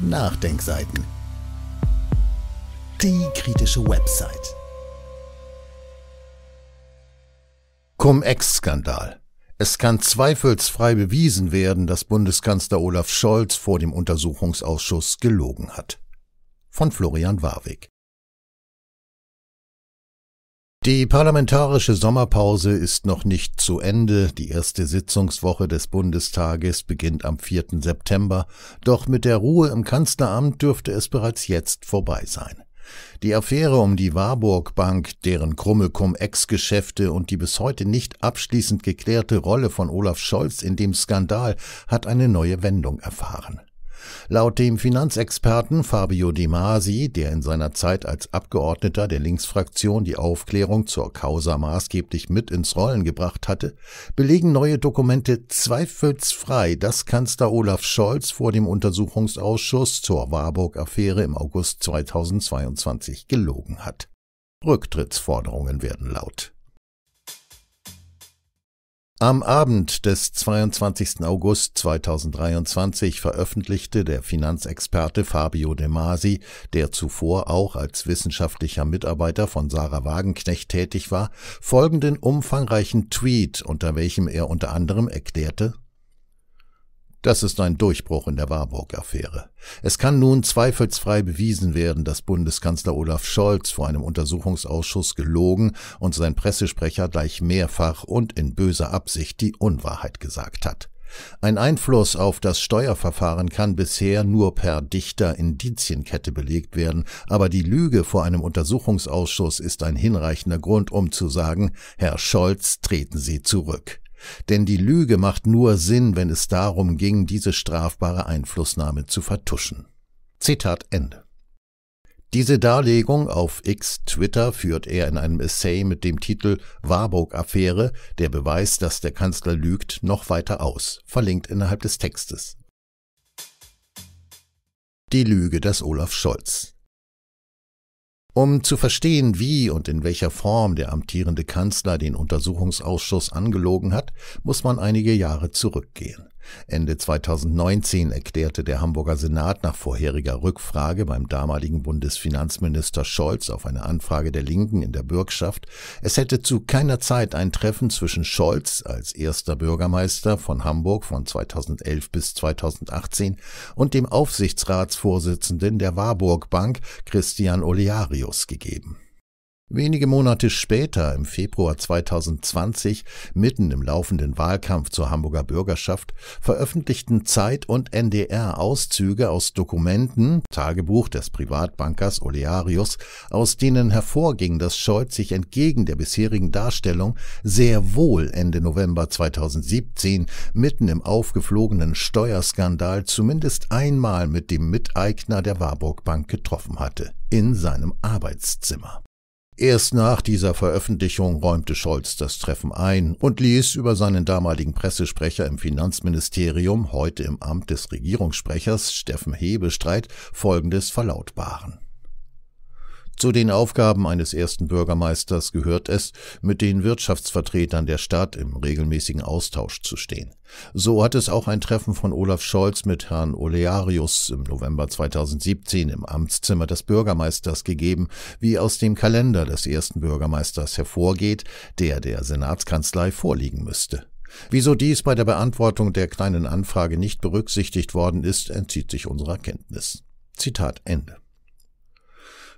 Nachdenkseiten. Die kritische Website. Cum-Ex-Skandal. Es kann zweifelsfrei bewiesen werden, dass Bundeskanzler Olaf Scholz vor dem Untersuchungsausschuss gelogen hat. Von Florian Warwick. Die parlamentarische Sommerpause ist noch nicht zu Ende. Die erste Sitzungswoche des Bundestages beginnt am 4. September. Doch mit der Ruhe im Kanzleramt dürfte es bereits jetzt vorbei sein. Die Affäre um die Warburg Bank, deren krumme Cum-Ex-Geschäfte und die bis heute nicht abschließend geklärte Rolle von Olaf Scholz in dem Skandal hat eine neue Wendung erfahren. Laut dem Finanzexperten Fabio De Masi, der in seiner Zeit als Abgeordneter der Linksfraktion die Aufklärung zur Causa maßgeblich mit ins Rollen gebracht hatte, belegen neue Dokumente zweifelsfrei, dass Kanzler Olaf Scholz vor dem Untersuchungsausschuss zur Warburg-Affäre im August 2022 gelogen hat. Rücktrittsforderungen werden laut. Am Abend des 22. August 2023 veröffentlichte der Finanzexperte Fabio De Masi, der zuvor auch als wissenschaftlicher Mitarbeiter von Sarah Wagenknecht tätig war, folgenden umfangreichen Tweet, unter welchem er unter anderem erklärte, das ist ein Durchbruch in der Warburg-Affäre. Es kann nun zweifelsfrei bewiesen werden, dass Bundeskanzler Olaf Scholz vor einem Untersuchungsausschuss gelogen und sein Pressesprecher gleich mehrfach und in böser Absicht die Unwahrheit gesagt hat. Ein Einfluss auf das Steuerverfahren kann bisher nur per dichter Indizienkette belegt werden, aber die Lüge vor einem Untersuchungsausschuss ist ein hinreichender Grund, um zu sagen, Herr Scholz, treten Sie zurück. Denn die Lüge macht nur Sinn, wenn es darum ging, diese strafbare Einflussnahme zu vertuschen. Zitat Ende. Diese Darlegung auf X Twitter führt er in einem Essay mit dem Titel Warburg-Affäre, der Beweis, dass der Kanzler lügt, noch weiter aus, verlinkt innerhalb des Textes. Die Lüge des Olaf Scholz. Um zu verstehen, wie und in welcher Form der amtierende Kanzler den Untersuchungsausschuss angelogen hat, muss man einige Jahre zurückgehen. Ende 2019 erklärte der Hamburger Senat nach vorheriger Rückfrage beim damaligen Bundesfinanzminister Scholz auf eine Anfrage der Linken in der Bürgschaft, es hätte zu keiner Zeit ein Treffen zwischen Scholz als erster Bürgermeister von Hamburg von 2011 bis 2018 und dem Aufsichtsratsvorsitzenden der Warburg Bank Christian Olearius gegeben. Wenige Monate später, im Februar 2020, mitten im laufenden Wahlkampf zur Hamburger Bürgerschaft, veröffentlichten Zeit und NDR Auszüge aus Dokumenten, Tagebuch des Privatbankers Olearius, aus denen hervorging, dass Scholz sich entgegen der bisherigen Darstellung sehr wohl Ende November 2017 mitten im aufgeflogenen Steuerskandal zumindest einmal mit dem Miteigner der Warburg Bank getroffen hatte, in seinem Arbeitszimmer. Erst nach dieser Veröffentlichung räumte Scholz das Treffen ein und ließ über seinen damaligen Pressesprecher im Finanzministerium, heute im Amt des Regierungssprechers Steffen Hebestreit, Folgendes verlautbaren. Zu den Aufgaben eines ersten Bürgermeisters gehört es, mit den Wirtschaftsvertretern der Stadt im regelmäßigen Austausch zu stehen. So hat es auch ein Treffen von Olaf Scholz mit Herrn Olearius im November 2017 im Amtszimmer des Bürgermeisters gegeben, wie aus dem Kalender des ersten Bürgermeisters hervorgeht, der der Senatskanzlei vorliegen müsste. Wieso dies bei der Beantwortung der kleinen Anfrage nicht berücksichtigt worden ist, entzieht sich unserer Kenntnis. Zitat Ende.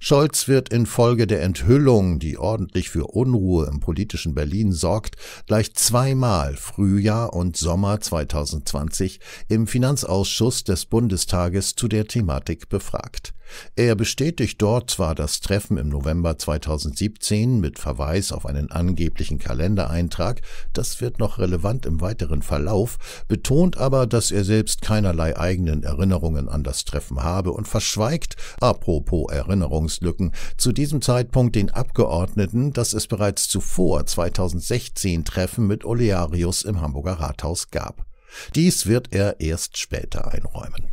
Scholz wird infolge der Enthüllung, die ordentlich für Unruhe im politischen Berlin sorgt, gleich zweimal Frühjahr und Sommer 2020 im Finanzausschuss des Bundestages zu der Thematik befragt. Er bestätigt dort zwar das Treffen im November 2017 mit Verweis auf einen angeblichen Kalendereintrag, das wird noch relevant im weiteren Verlauf, betont aber, dass er selbst keinerlei eigenen Erinnerungen an das Treffen habe und verschweigt, apropos Erinnerungslücken, zu diesem Zeitpunkt den Abgeordneten, dass es bereits zuvor 2016 Treffen mit Olearius im Hamburger Rathaus gab. Dies wird er erst später einräumen.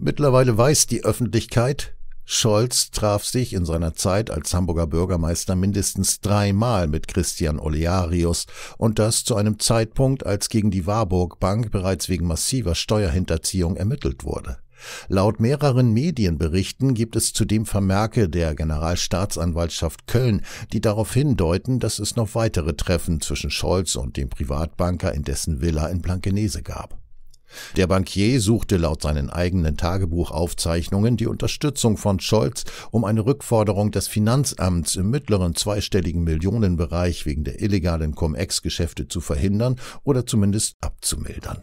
Mittlerweile weiß die Öffentlichkeit, Scholz traf sich in seiner Zeit als Hamburger Bürgermeister mindestens dreimal mit Christian Olearius und das zu einem Zeitpunkt, als gegen die Warburg Bank bereits wegen massiver Steuerhinterziehung ermittelt wurde. Laut mehreren Medienberichten gibt es zudem Vermerke der Generalstaatsanwaltschaft Köln, die darauf hindeuten, dass es noch weitere Treffen zwischen Scholz und dem Privatbanker in dessen Villa in Blankenese gab. Der Bankier suchte laut seinen eigenen Tagebuchaufzeichnungen die Unterstützung von Scholz, um eine Rückforderung des Finanzamts im mittleren zweistelligen Millionenbereich wegen der illegalen Cum-Ex-Geschäfte zu verhindern oder zumindest abzumildern.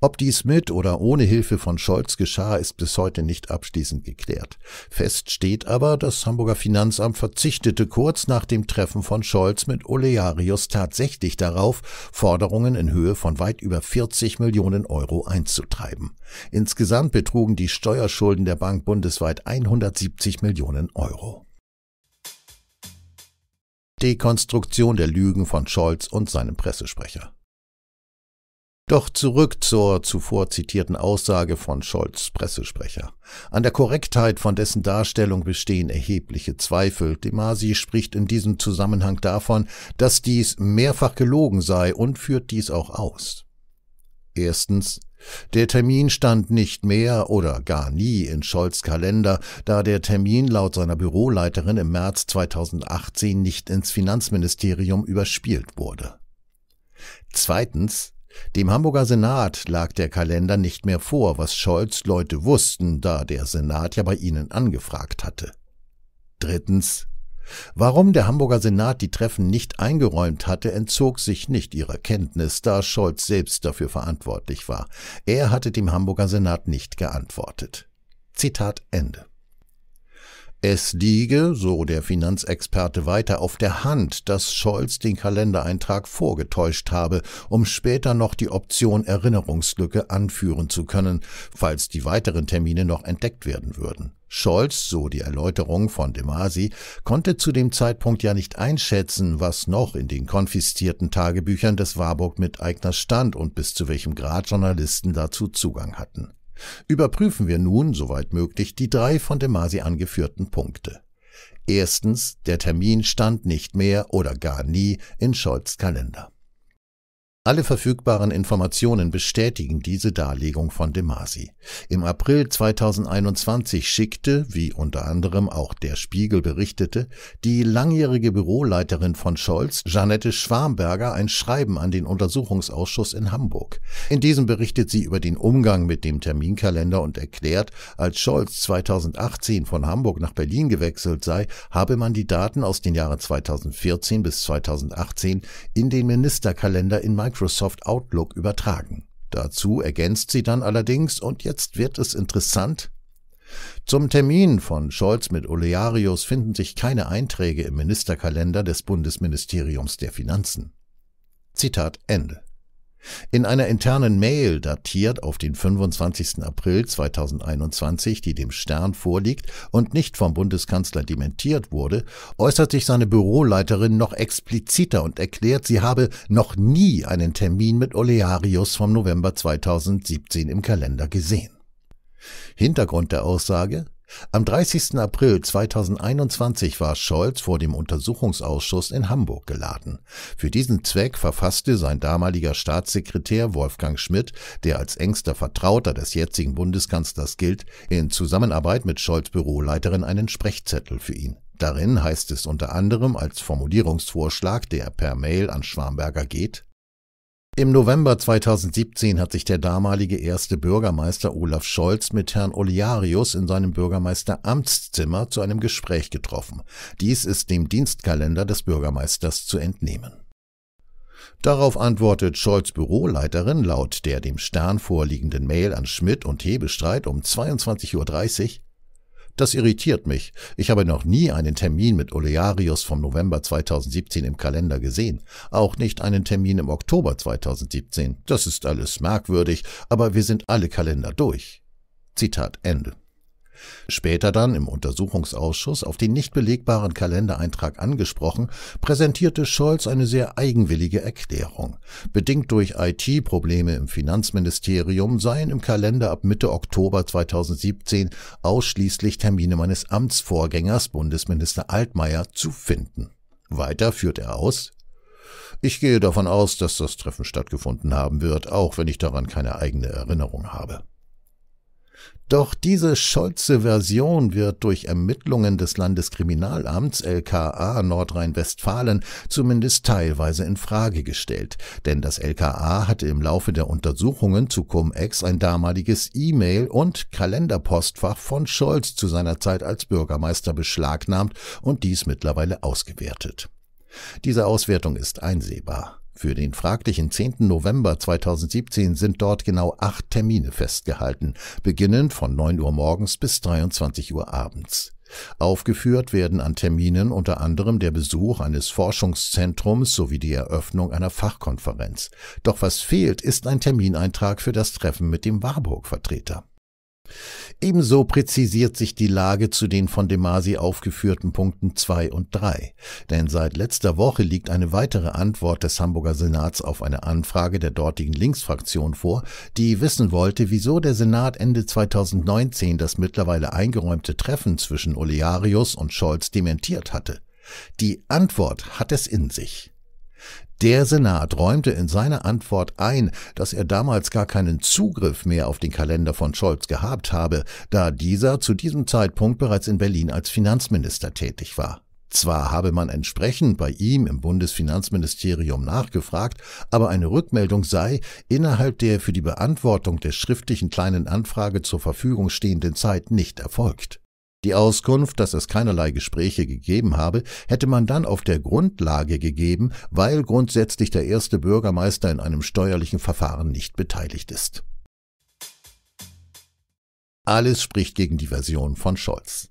Ob dies mit oder ohne Hilfe von Scholz geschah, ist bis heute nicht abschließend geklärt. Fest steht aber, das Hamburger Finanzamt verzichtete kurz nach dem Treffen von Scholz mit Olearius tatsächlich darauf, Forderungen in Höhe von weit über 40 Millionen Euro einzutreiben. Insgesamt betrugen die Steuerschulden der Bank bundesweit 170 Millionen Euro. Dekonstruktion der Lügen von Scholz und seinem Pressesprecher. Doch zurück zur zuvor zitierten Aussage von Scholz Pressesprecher. An der Korrektheit von dessen Darstellung bestehen erhebliche Zweifel. Demasi spricht in diesem Zusammenhang davon, dass dies mehrfach gelogen sei und führt dies auch aus. Erstens, der Termin stand nicht mehr oder gar nie in Scholz Kalender, da der Termin laut seiner Büroleiterin im März 2018 nicht ins Finanzministerium überspielt wurde. Zweitens, dem Hamburger Senat lag der Kalender nicht mehr vor, was Scholz Leute wussten, da der Senat ja bei ihnen angefragt hatte. Drittens. Warum der Hamburger Senat die Treffen nicht eingeräumt hatte, entzog sich nicht ihrer Kenntnis, da Scholz selbst dafür verantwortlich war. Er hatte dem Hamburger Senat nicht geantwortet. Zitat Ende. Es liege, so der Finanzexperte weiter, auf der Hand, dass Scholz den Kalendereintrag vorgetäuscht habe, um später noch die Option Erinnerungslücke anführen zu können, falls die weiteren Termine noch entdeckt werden würden. Scholz, so die Erläuterung von De Masi, konnte zu dem Zeitpunkt ja nicht einschätzen, was noch in den konfiszierten Tagebüchern des Warburg-Miteigners stand und bis zu welchem Grad Journalisten dazu Zugang hatten. Überprüfen wir nun, soweit möglich, die drei von de Masi angeführten Punkte. Erstens, der Termin stand nicht mehr oder gar nie in Scholz Kalender. Alle verfügbaren Informationen bestätigen diese Darlegung von De Masi. Im April 2021 schickte, wie unter anderem auch der Spiegel berichtete, die langjährige Büroleiterin von Scholz, Janette Schwamberger, ein Schreiben an den Untersuchungsausschuss in Hamburg. In diesem berichtet sie über den Umgang mit dem Terminkalender und erklärt, als Scholz 2018 von Hamburg nach Berlin gewechselt sei, habe man die Daten aus den Jahren 2014 bis 2018 in den Ministerkalender in Microsoft Microsoft Outlook übertragen. Dazu ergänzt sie dann allerdings, und jetzt wird es interessant, zum Termin von Scholz mit Olearius finden sich keine Einträge im Ministerkalender des Bundesministeriums der Finanzen. Zitat Ende. In einer internen Mail, datiert auf den 25. April 2021, die dem Stern vorliegt und nicht vom Bundeskanzler dementiert wurde, äußert sich seine Büroleiterin noch expliziter und erklärt, sie habe noch nie einen Termin mit Olearius vom November 2017 im Kalender gesehen. Hintergrund der Aussage am 30. April 2021 war Scholz vor dem Untersuchungsausschuss in Hamburg geladen. Für diesen Zweck verfasste sein damaliger Staatssekretär Wolfgang Schmidt, der als engster Vertrauter des jetzigen Bundeskanzlers gilt, in Zusammenarbeit mit Scholz Büroleiterin einen Sprechzettel für ihn. Darin heißt es unter anderem als Formulierungsvorschlag, der per Mail an Schwamberger geht, im November 2017 hat sich der damalige erste Bürgermeister Olaf Scholz mit Herrn Oliarius in seinem Bürgermeisteramtszimmer zu einem Gespräch getroffen. Dies ist dem Dienstkalender des Bürgermeisters zu entnehmen. Darauf antwortet Scholz Büroleiterin laut der dem Stern vorliegenden Mail an Schmidt und Hebestreit um 22.30 Uhr das irritiert mich. Ich habe noch nie einen Termin mit Olearius vom November 2017 im Kalender gesehen. Auch nicht einen Termin im Oktober 2017. Das ist alles merkwürdig, aber wir sind alle Kalender durch. Zitat Ende. Später dann im Untersuchungsausschuss auf den nicht belegbaren Kalendereintrag angesprochen, präsentierte Scholz eine sehr eigenwillige Erklärung. Bedingt durch IT-Probleme im Finanzministerium seien im Kalender ab Mitte Oktober 2017 ausschließlich Termine meines Amtsvorgängers Bundesminister Altmaier zu finden. Weiter führt er aus, ich gehe davon aus, dass das Treffen stattgefunden haben wird, auch wenn ich daran keine eigene Erinnerung habe. Doch diese Scholze-Version wird durch Ermittlungen des Landeskriminalamts LKA Nordrhein-Westfalen zumindest teilweise in Frage gestellt, denn das LKA hatte im Laufe der Untersuchungen zu Cum-Ex ein damaliges E-Mail- und Kalenderpostfach von Scholz zu seiner Zeit als Bürgermeister beschlagnahmt und dies mittlerweile ausgewertet. Diese Auswertung ist einsehbar. Für den fraglichen 10. November 2017 sind dort genau acht Termine festgehalten, beginnend von 9 Uhr morgens bis 23 Uhr abends. Aufgeführt werden an Terminen unter anderem der Besuch eines Forschungszentrums sowie die Eröffnung einer Fachkonferenz. Doch was fehlt, ist ein Termineintrag für das Treffen mit dem Warburg-Vertreter. Ebenso präzisiert sich die Lage zu den von Demasi aufgeführten Punkten 2 und 3, denn seit letzter Woche liegt eine weitere Antwort des Hamburger Senats auf eine Anfrage der dortigen Linksfraktion vor, die wissen wollte, wieso der Senat Ende 2019 das mittlerweile eingeräumte Treffen zwischen Olearius und Scholz dementiert hatte. Die Antwort hat es in sich. Der Senat räumte in seiner Antwort ein, dass er damals gar keinen Zugriff mehr auf den Kalender von Scholz gehabt habe, da dieser zu diesem Zeitpunkt bereits in Berlin als Finanzminister tätig war. Zwar habe man entsprechend bei ihm im Bundesfinanzministerium nachgefragt, aber eine Rückmeldung sei, innerhalb der für die Beantwortung der schriftlichen kleinen Anfrage zur Verfügung stehenden Zeit nicht erfolgt. Die Auskunft, dass es keinerlei Gespräche gegeben habe, hätte man dann auf der Grundlage gegeben, weil grundsätzlich der erste Bürgermeister in einem steuerlichen Verfahren nicht beteiligt ist. Alles spricht gegen die Version von Scholz.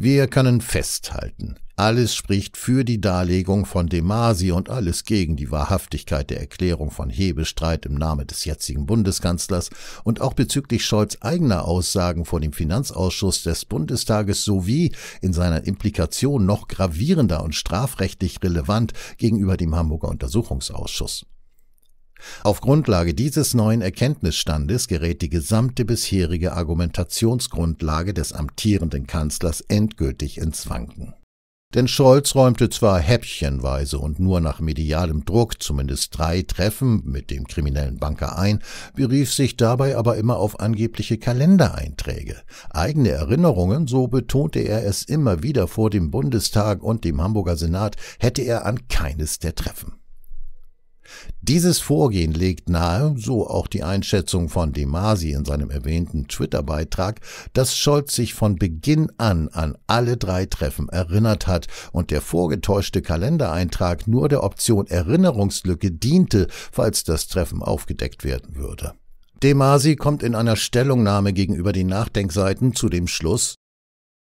Wir können festhalten, alles spricht für die Darlegung von Demasi und alles gegen die Wahrhaftigkeit der Erklärung von Hebestreit im Namen des jetzigen Bundeskanzlers und auch bezüglich Scholz eigener Aussagen vor dem Finanzausschuss des Bundestages sowie in seiner Implikation noch gravierender und strafrechtlich relevant gegenüber dem Hamburger Untersuchungsausschuss. Auf Grundlage dieses neuen Erkenntnisstandes gerät die gesamte bisherige Argumentationsgrundlage des amtierenden Kanzlers endgültig ins Wanken. Denn Scholz räumte zwar häppchenweise und nur nach medialem Druck zumindest drei Treffen mit dem kriminellen Banker ein, berief sich dabei aber immer auf angebliche Kalendereinträge. Eigene Erinnerungen, so betonte er es immer wieder vor dem Bundestag und dem Hamburger Senat, hätte er an keines der Treffen. Dieses Vorgehen legt nahe, so auch die Einschätzung von De Masi in seinem erwähnten Twitter-Beitrag, dass Scholz sich von Beginn an an alle drei Treffen erinnert hat und der vorgetäuschte Kalendereintrag nur der Option Erinnerungslücke diente, falls das Treffen aufgedeckt werden würde. De Masi kommt in einer Stellungnahme gegenüber den Nachdenkseiten zu dem Schluss,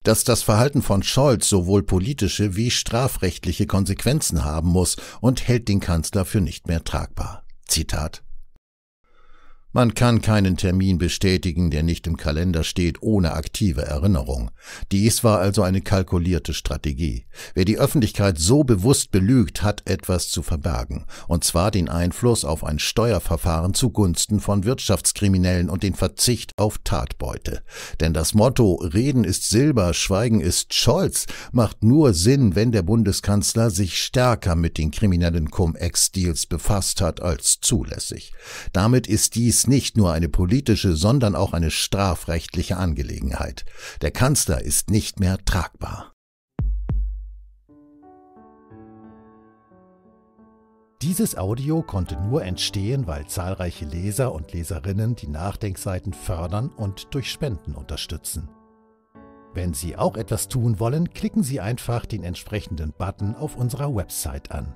dass das Verhalten von Scholz sowohl politische wie strafrechtliche Konsequenzen haben muss und hält den Kanzler für nicht mehr tragbar. Zitat man kann keinen Termin bestätigen, der nicht im Kalender steht, ohne aktive Erinnerung. Dies war also eine kalkulierte Strategie. Wer die Öffentlichkeit so bewusst belügt, hat etwas zu verbergen, und zwar den Einfluss auf ein Steuerverfahren zugunsten von Wirtschaftskriminellen und den Verzicht auf Tatbeute. Denn das Motto Reden ist Silber, Schweigen ist Scholz macht nur Sinn, wenn der Bundeskanzler sich stärker mit den kriminellen Cum-Ex-Deals befasst hat als zulässig. Damit ist dies ist nicht nur eine politische, sondern auch eine strafrechtliche Angelegenheit. Der Kanzler ist nicht mehr tragbar. Dieses Audio konnte nur entstehen, weil zahlreiche Leser und Leserinnen die Nachdenkseiten fördern und durch Spenden unterstützen. Wenn Sie auch etwas tun wollen, klicken Sie einfach den entsprechenden Button auf unserer Website an.